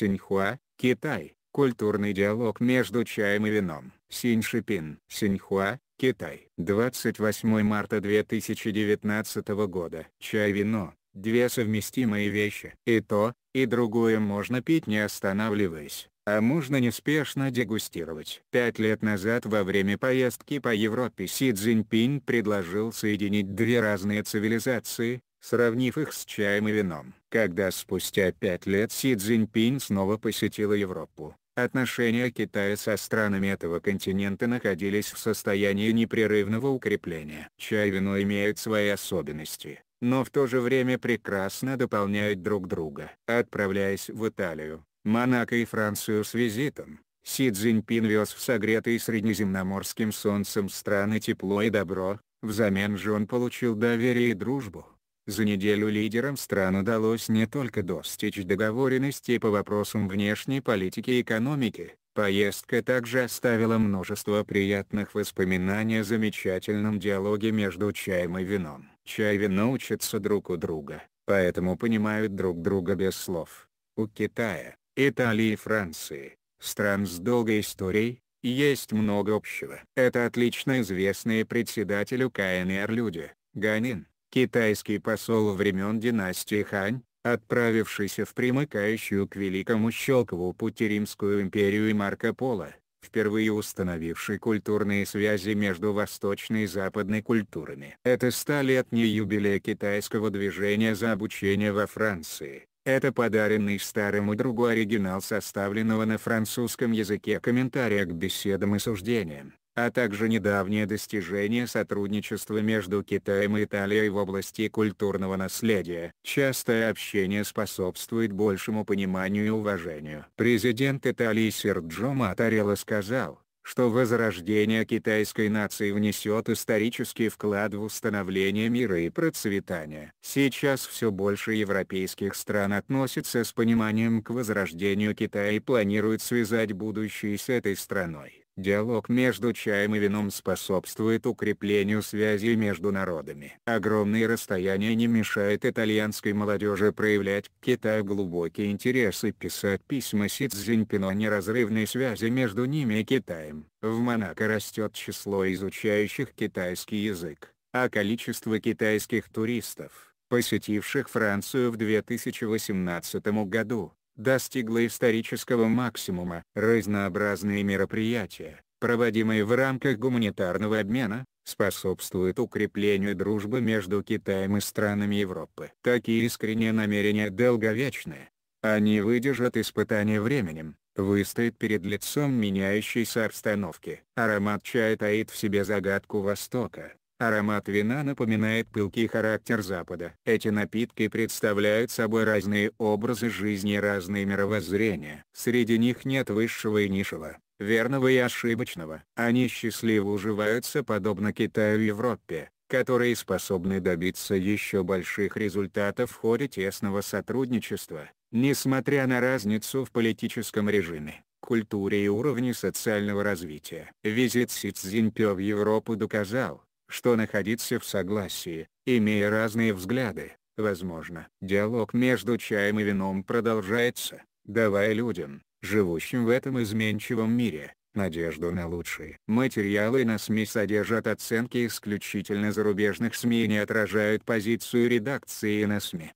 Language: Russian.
Синьхуа, Китай. Культурный диалог между чаем и вином. Синьшипин. Синьхуа, Китай. 28 марта 2019 года. Чай-вино – две совместимые вещи. И то, и другое можно пить не останавливаясь, а можно неспешно дегустировать. Пять лет назад во время поездки по Европе Си Цзиньпинь предложил соединить две разные цивилизации, сравнив их с чаем и вином. Когда спустя пять лет Си Цзиньпин снова посетила Европу, отношения Китая со странами этого континента находились в состоянии непрерывного укрепления. Чай и вино имеют свои особенности, но в то же время прекрасно дополняют друг друга. Отправляясь в Италию, Монако и Францию с визитом, Си Цзиньпин вез в согретые среднеземноморским солнцем страны тепло и добро, взамен же он получил доверие и дружбу. За неделю лидерам стран удалось не только достичь договоренности по вопросам внешней политики и экономики, поездка также оставила множество приятных воспоминаний о замечательном диалоге между чаем и вином. Чай и вино учатся друг у друга, поэтому понимают друг друга без слов. У Китая, Италии и Франции, стран с долгой историей, есть много общего. Это отлично известные председателю КНР люди, Ганин, китайский посол времен династии Хань, отправившийся в примыкающую к Великому Щелкову пути Римскую империю и Марко Поло, впервые установивший культурные связи между восточной и западной культурами. Это столетний юбилей китайского движения за обучение во Франции. Это подаренный старому другу оригинал составленного на французском языке комментария к беседам и суждениям а также недавнее достижение сотрудничества между Китаем и Италией в области культурного наследия. Частое общение способствует большему пониманию и уважению. Президент Италии Серджо Матарелло сказал, что возрождение китайской нации внесет исторический вклад в установление мира и процветания. Сейчас все больше европейских стран относятся с пониманием к возрождению Китая и планируют связать будущее с этой страной. Диалог между чаем и вином способствует укреплению связей между народами. Огромные расстояния не мешают итальянской молодежи проявлять к Китаю глубокий интерес и писать письма Си Цзиньпину о неразрывной связи между ними и Китаем. В Монако растет число изучающих китайский язык, а количество китайских туристов, посетивших Францию в 2018 году, достигла исторического максимума. Разнообразные мероприятия, проводимые в рамках гуманитарного обмена, способствуют укреплению дружбы между Китаем и странами Европы. Такие искренние намерения долговечны. Они выдержат испытания временем, выстоят перед лицом меняющейся обстановки. Аромат чая таит в себе загадку Востока, Аромат вина напоминает пылкий характер Запада. Эти напитки представляют собой разные образы жизни и разные мировоззрения. Среди них нет высшего и низшего, верного и ошибочного. Они счастливо уживаются подобно Китаю и Европе которые способны добиться еще больших результатов в ходе тесного сотрудничества, несмотря на разницу в политическом режиме культуре и уровне социального развития. Визит Си Цзиньпё в Европу доказал, что находиться в согласии, имея разные взгляды. Возможно, диалог между чаем и вином продолжается, давая людям, живущим в этом изменчивом мире, надежду на лучшие. Материалы на СМИ содержат оценки исключительно зарубежных СМИ и не отражают позицию редакции на СМИ.